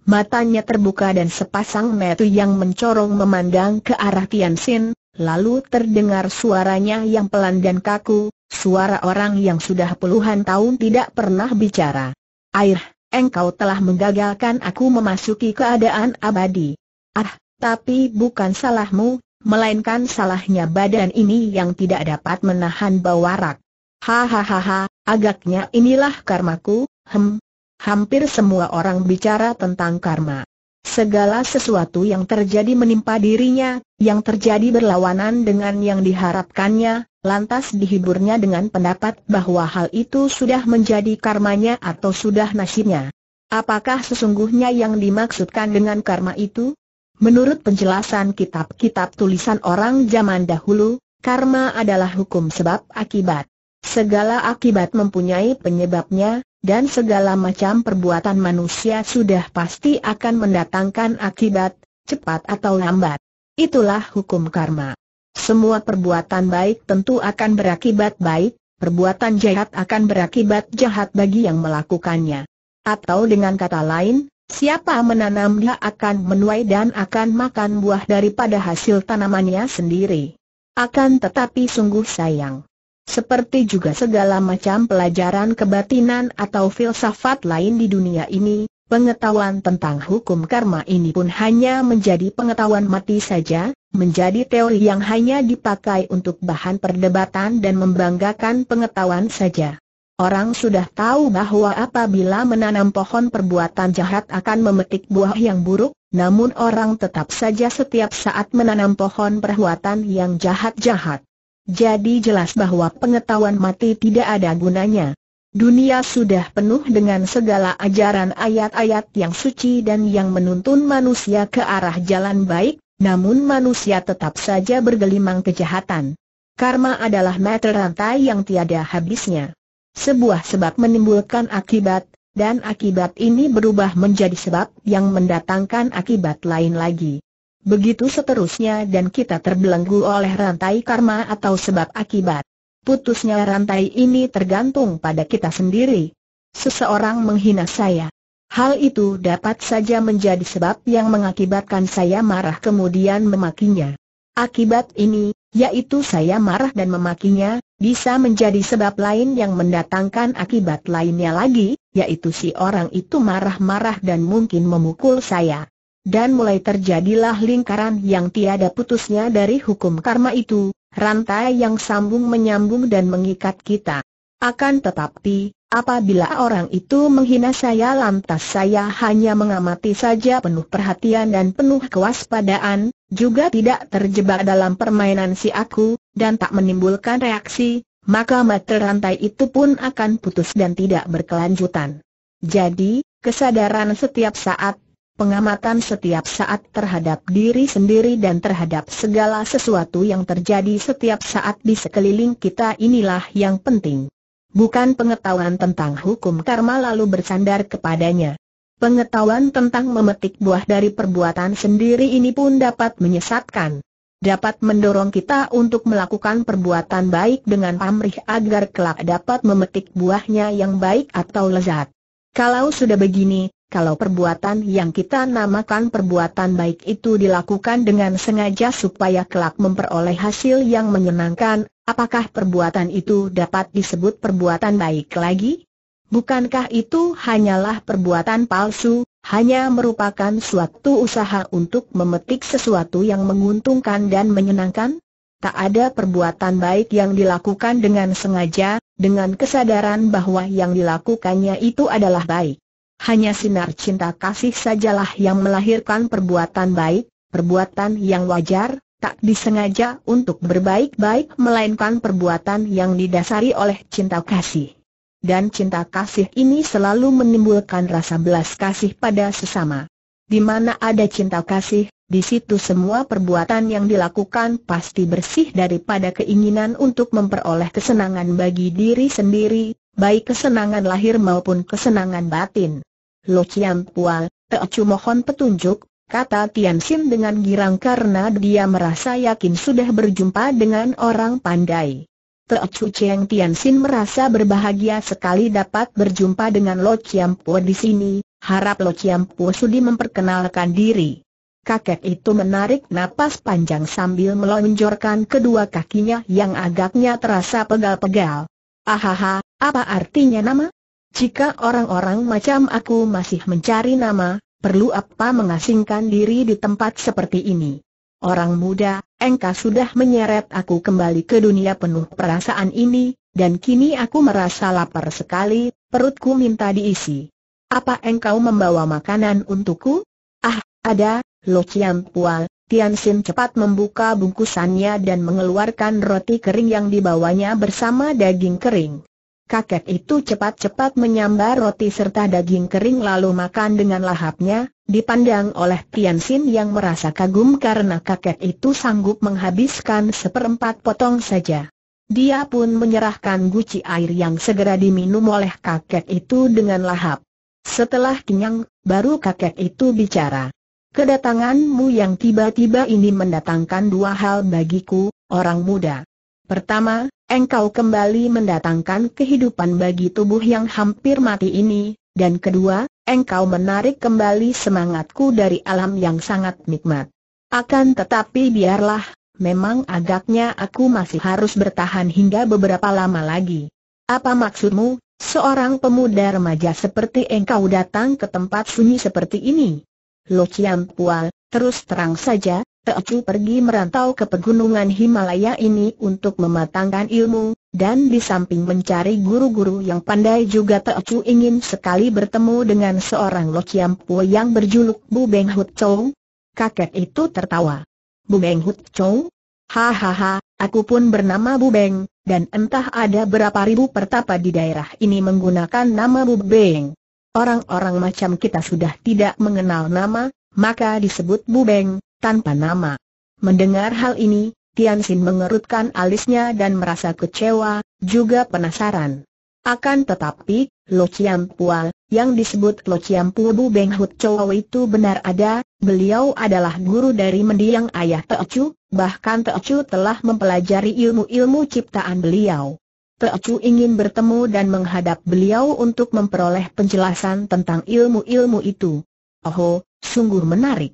Matanya terbuka dan sepasang metu yang mencorong memandang ke arah Tian Xin, lalu terdengar suaranya yang pelan dan kaku, suara orang yang sudah puluhan tahun tidak pernah bicara. Air, engkau telah menggagalkan aku memasuki keadaan abadi. Ah, tapi bukan salahmu, melainkan salahnya badan ini yang tidak dapat menahan bawarak. Hahaha, agaknya inilah karmaku, hem. Hampir semua orang bicara tentang karma. Segala sesuatu yang terjadi menimpa dirinya, yang terjadi berlawanan dengan yang diharapkannya, lantas dihiburnya dengan pendapat bahwa hal itu sudah menjadi karmanya atau sudah nasibnya. Apakah sesungguhnya yang dimaksudkan dengan karma itu? Menurut penjelasan kitab-kitab tulisan orang zaman dahulu, karma adalah hukum sebab akibat. Segala akibat mempunyai penyebabnya, dan segala macam perbuatan manusia sudah pasti akan mendatangkan akibat, cepat atau lambat. Itulah hukum karma. Semua perbuatan baik tentu akan berakibat baik, perbuatan jahat akan berakibat jahat bagi yang melakukannya. Atau dengan kata lain, Siapa menanam dia akan menuai dan akan makan buah daripada hasil tanamannya sendiri. Akan tetapi sungguh sayang. Seperti juga segala macam pelajaran kebatinan atau filsafat lain di dunia ini, pengetahuan tentang hukum karma ini pun hanya menjadi pengetahuan mati saja, menjadi teori yang hanya dipakai untuk bahan perdebatan dan membanggakan pengetahuan saja. Orang sudah tahu bahwa apabila menanam pohon perbuatan jahat akan memetik buah yang buruk, namun orang tetap saja setiap saat menanam pohon perbuatan yang jahat-jahat. Jadi jelas bahwa pengetahuan mati tidak ada gunanya. Dunia sudah penuh dengan segala ajaran ayat-ayat yang suci dan yang menuntun manusia ke arah jalan baik, namun manusia tetap saja bergelimang kejahatan. Karma adalah meteran rantai yang tiada habisnya. Sebuah sebab menimbulkan akibat, dan akibat ini berubah menjadi sebab yang mendatangkan akibat lain lagi. Begitu seterusnya dan kita terbelenggu oleh rantai karma atau sebab akibat. Putusnya rantai ini tergantung pada kita sendiri. Seseorang menghina saya. Hal itu dapat saja menjadi sebab yang mengakibatkan saya marah kemudian memakinya. Akibat ini, yaitu saya marah dan memakinya, bisa menjadi sebab lain yang mendatangkan akibat lainnya lagi, yaitu si orang itu marah-marah dan mungkin memukul saya. Dan mulai terjadilah lingkaran yang tiada putusnya dari hukum karma itu, rantai yang sambung menyambung dan mengikat kita. Akan tetapi, Apabila orang itu menghina saya lantas saya hanya mengamati saja penuh perhatian dan penuh kewaspadaan, juga tidak terjebak dalam permainan si aku, dan tak menimbulkan reaksi, maka mata rantai itu pun akan putus dan tidak berkelanjutan. Jadi, kesadaran setiap saat, pengamatan setiap saat terhadap diri sendiri dan terhadap segala sesuatu yang terjadi setiap saat di sekeliling kita inilah yang penting bukan pengetahuan tentang hukum karma lalu bersandar kepadanya. Pengetahuan tentang memetik buah dari perbuatan sendiri ini pun dapat menyesatkan. Dapat mendorong kita untuk melakukan perbuatan baik dengan pamrih agar kelak dapat memetik buahnya yang baik atau lezat. Kalau sudah begini, kalau perbuatan yang kita namakan perbuatan baik itu dilakukan dengan sengaja supaya kelak memperoleh hasil yang menyenangkan, Apakah perbuatan itu dapat disebut perbuatan baik lagi? Bukankah itu hanyalah perbuatan palsu, hanya merupakan suatu usaha untuk memetik sesuatu yang menguntungkan dan menyenangkan? Tak ada perbuatan baik yang dilakukan dengan sengaja, dengan kesadaran bahwa yang dilakukannya itu adalah baik. Hanya sinar cinta kasih sajalah yang melahirkan perbuatan baik, perbuatan yang wajar, tak disengaja untuk berbaik-baik melainkan perbuatan yang didasari oleh cinta kasih. Dan cinta kasih ini selalu menimbulkan rasa belas kasih pada sesama. Di mana ada cinta kasih, di situ semua perbuatan yang dilakukan pasti bersih daripada keinginan untuk memperoleh kesenangan bagi diri sendiri, baik kesenangan lahir maupun kesenangan batin. Lo Chiam Pual, Teocu mohon petunjuk, kata Tian Sim dengan girang karena dia merasa yakin sudah berjumpa dengan orang pandai. Chu Cheng Tian Xin merasa berbahagia sekali dapat berjumpa dengan Lo Chiam Po di sini, harap Lo Chiam Po sudi memperkenalkan diri. Kakek itu menarik napas panjang sambil melonjorkan kedua kakinya yang agaknya terasa pegal-pegal. Ahaha, apa artinya nama? Jika orang-orang macam aku masih mencari nama, perlu apa mengasingkan diri di tempat seperti ini? Orang muda, engkau sudah menyeret aku kembali ke dunia penuh perasaan ini, dan kini aku merasa lapar sekali, perutku minta diisi. Apa engkau membawa makanan untukku? Ah, ada, Lo Chiam Pual, Tian Xin cepat membuka bungkusannya dan mengeluarkan roti kering yang dibawanya bersama daging kering kakek itu cepat-cepat menyambar roti serta daging kering lalu makan dengan lahapnya, dipandang oleh Tian Xin yang merasa kagum karena kakek itu sanggup menghabiskan seperempat potong saja. Dia pun menyerahkan guci air yang segera diminum oleh kakek itu dengan lahap. Setelah kenyang, baru kakek itu bicara. Kedatanganmu yang tiba-tiba ini mendatangkan dua hal bagiku, orang muda. Pertama, engkau kembali mendatangkan kehidupan bagi tubuh yang hampir mati ini, dan kedua, engkau menarik kembali semangatku dari alam yang sangat nikmat. Akan tetapi biarlah, memang agaknya aku masih harus bertahan hingga beberapa lama lagi. Apa maksudmu, seorang pemuda remaja seperti engkau datang ke tempat sunyi seperti ini? Lo Pua? terus terang saja, Teocu pergi merantau ke pegunungan Himalaya ini untuk mematangkan ilmu, dan di samping mencari guru-guru yang pandai juga Teocu ingin sekali bertemu dengan seorang Lo Chiampu yang berjuluk Bu Beng Hut Chow. Kakek itu tertawa. Bu Beng Hut Chow? Hahaha, aku pun bernama Bu Beng, dan entah ada berapa ribu pertapa di daerah ini menggunakan nama Bu Beng. Orang-orang macam kita sudah tidak mengenal nama, maka disebut Bu Beng tanpa nama. Mendengar hal ini, Tian Xin mengerutkan alisnya dan merasa kecewa, juga penasaran. Akan tetapi, Lo Chiam Pual, yang disebut Lo Chiam Pu Bu Beng Hut Chow itu benar ada, beliau adalah guru dari mendiang ayah Chu, bahkan Chu telah mempelajari ilmu-ilmu ciptaan beliau. Chu ingin bertemu dan menghadap beliau untuk memperoleh penjelasan tentang ilmu-ilmu itu. Oh, sungguh menarik.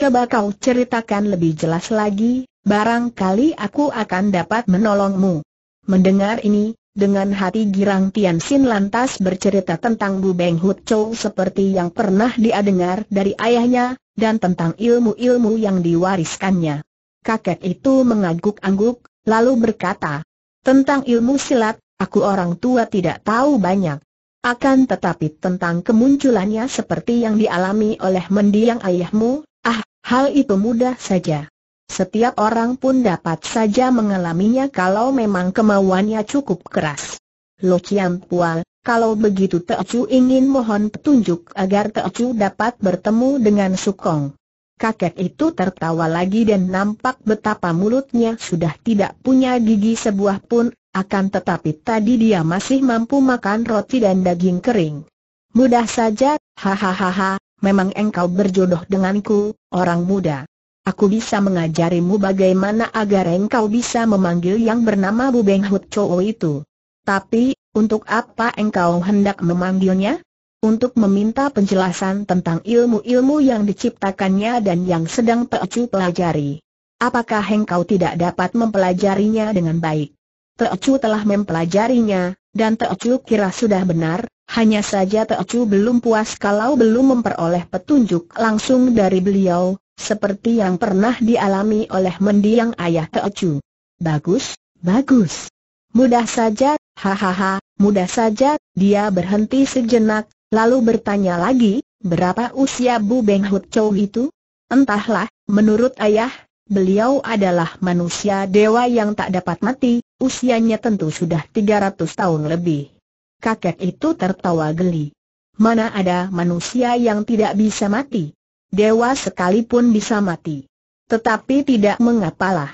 Coba kau ceritakan lebih jelas lagi, barangkali aku akan dapat menolongmu. Mendengar ini, dengan hati girang Tian Xin lantas bercerita tentang Bu Beng Hu Chou seperti yang pernah dia dengar dari ayahnya, dan tentang ilmu-ilmu yang diwariskannya. Kakek itu mengangguk-angguk, lalu berkata, Tentang ilmu silat, aku orang tua tidak tahu banyak. Akan tetapi tentang kemunculannya seperti yang dialami oleh mendiang ayahmu, ah, Hal itu mudah saja. Setiap orang pun dapat saja mengalaminya kalau memang kemauannya cukup keras. Lo Chiam Pual, kalau begitu Teocu ingin mohon petunjuk agar Teocu dapat bertemu dengan Sukong. Kakek itu tertawa lagi dan nampak betapa mulutnya sudah tidak punya gigi sebuah pun, akan tetapi tadi dia masih mampu makan roti dan daging kering. Mudah saja, hahaha, memang engkau berjodoh denganku, orang muda. Aku bisa mengajarimu bagaimana agar engkau bisa memanggil yang bernama Bu Beng Hut Chou itu. Tapi, untuk apa engkau hendak memanggilnya? Untuk meminta penjelasan tentang ilmu-ilmu yang diciptakannya dan yang sedang Teocu pelajari. Apakah engkau tidak dapat mempelajarinya dengan baik? Teocu telah mempelajarinya, dan Teocu kira sudah benar, hanya saja Teocu belum puas kalau belum memperoleh petunjuk langsung dari beliau, seperti yang pernah dialami oleh mendiang ayah Teocu. Bagus, bagus. Mudah saja, hahaha, mudah saja, dia berhenti sejenak, lalu bertanya lagi, berapa usia Bu Beng Hut Chow itu? Entahlah, menurut ayah, Beliau adalah manusia dewa yang tak dapat mati, usianya tentu sudah 300 tahun lebih kakek itu tertawa geli. Mana ada manusia yang tidak bisa mati? Dewa sekalipun bisa mati. Tetapi tidak mengapalah.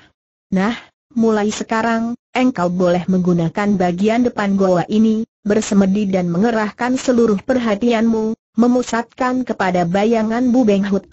Nah, mulai sekarang, engkau boleh menggunakan bagian depan goa ini, bersemedi dan mengerahkan seluruh perhatianmu, memusatkan kepada bayangan Bu Beng Hut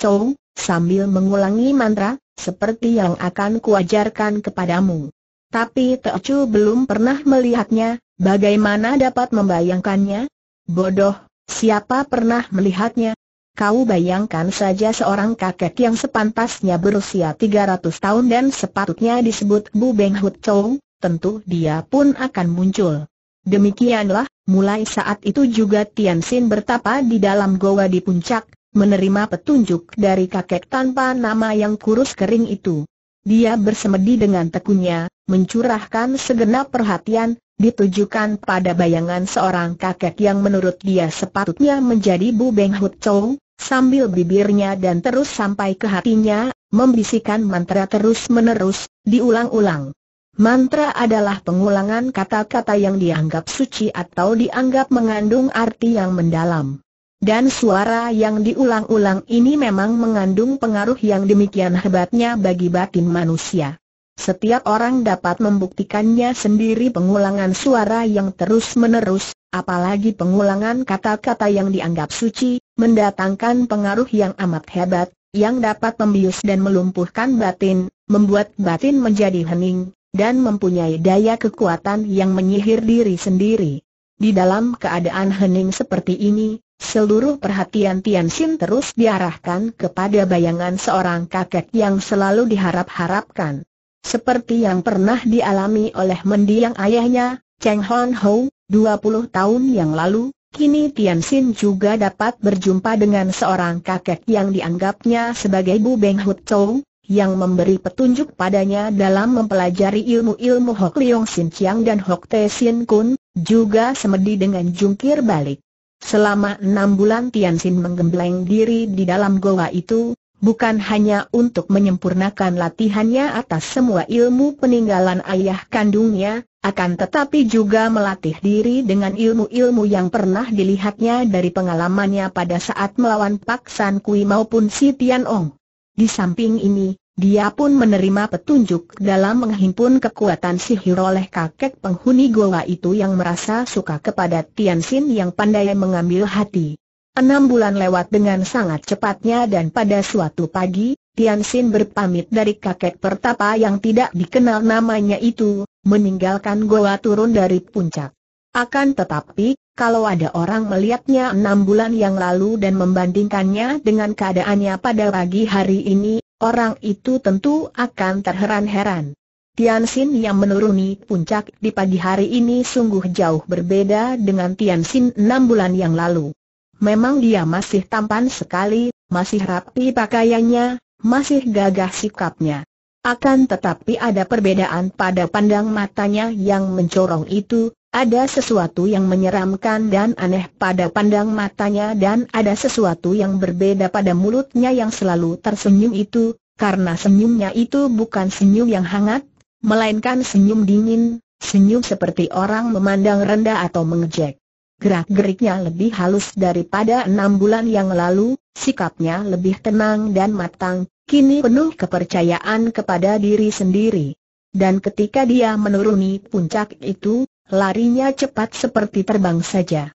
sambil mengulangi mantra, seperti yang akan kuajarkan kepadamu. Tapi Teochu belum pernah melihatnya, Bagaimana dapat membayangkannya? Bodoh, siapa pernah melihatnya? Kau bayangkan saja seorang kakek yang sepantasnya berusia 300 tahun dan sepatutnya disebut Bu Beng Hut Chou, tentu dia pun akan muncul. Demikianlah, mulai saat itu juga Tian Xin bertapa di dalam goa di puncak, menerima petunjuk dari kakek tanpa nama yang kurus kering itu. Dia bersemedi dengan tekunnya, mencurahkan segenap perhatian, ditujukan pada bayangan seorang kakek yang menurut dia sepatutnya menjadi Bu Beng Hut Chou, sambil bibirnya dan terus sampai ke hatinya, membisikkan mantra terus-menerus, diulang-ulang. Mantra adalah pengulangan kata-kata yang dianggap suci atau dianggap mengandung arti yang mendalam. Dan suara yang diulang-ulang ini memang mengandung pengaruh yang demikian hebatnya bagi batin manusia. Setiap orang dapat membuktikannya sendiri pengulangan suara yang terus-menerus, apalagi pengulangan kata-kata yang dianggap suci, mendatangkan pengaruh yang amat hebat, yang dapat membius dan melumpuhkan batin, membuat batin menjadi hening, dan mempunyai daya kekuatan yang menyihir diri sendiri. Di dalam keadaan hening seperti ini, seluruh perhatian Tian Xin terus diarahkan kepada bayangan seorang kakek yang selalu diharap-harapkan. Seperti yang pernah dialami oleh mendiang ayahnya, Cheng Hon Ho, 20 tahun yang lalu, kini Tian Xin juga dapat berjumpa dengan seorang kakek yang dianggapnya sebagai Bu Beng Hu Chou, yang memberi petunjuk padanya dalam mempelajari ilmu-ilmu Hok Leong Sin Chiang dan Hok Te Sin Kun, juga semedi dengan jungkir balik. Selama enam bulan Tian Xin menggembleng diri di dalam goa itu, bukan hanya untuk menyempurnakan latihannya atas semua ilmu peninggalan ayah kandungnya, akan tetapi juga melatih diri dengan ilmu-ilmu yang pernah dilihatnya dari pengalamannya pada saat melawan Pak San Kui maupun Si Tian Ong. Di samping ini, dia pun menerima petunjuk dalam menghimpun kekuatan sihir oleh kakek penghuni goa itu yang merasa suka kepada Tian Xin yang pandai mengambil hati. Enam bulan lewat dengan sangat cepatnya dan pada suatu pagi, Tian Xin berpamit dari kakek pertapa yang tidak dikenal namanya itu, meninggalkan goa turun dari puncak. Akan tetapi, kalau ada orang melihatnya enam bulan yang lalu dan membandingkannya dengan keadaannya pada pagi hari ini, orang itu tentu akan terheran-heran. Tian Xin yang menuruni puncak di pagi hari ini sungguh jauh berbeda dengan Tian Xin enam bulan yang lalu. Memang dia masih tampan sekali, masih rapi pakaiannya, masih gagah sikapnya. Akan tetapi ada perbedaan pada pandang matanya yang mencorong itu, ada sesuatu yang menyeramkan dan aneh pada pandang matanya dan ada sesuatu yang berbeda pada mulutnya yang selalu tersenyum itu, karena senyumnya itu bukan senyum yang hangat, melainkan senyum dingin, senyum seperti orang memandang rendah atau mengejek. Gerak-geriknya lebih halus daripada enam bulan yang lalu, sikapnya lebih tenang dan matang, kini penuh kepercayaan kepada diri sendiri. Dan ketika dia menuruni puncak itu, larinya cepat seperti terbang saja.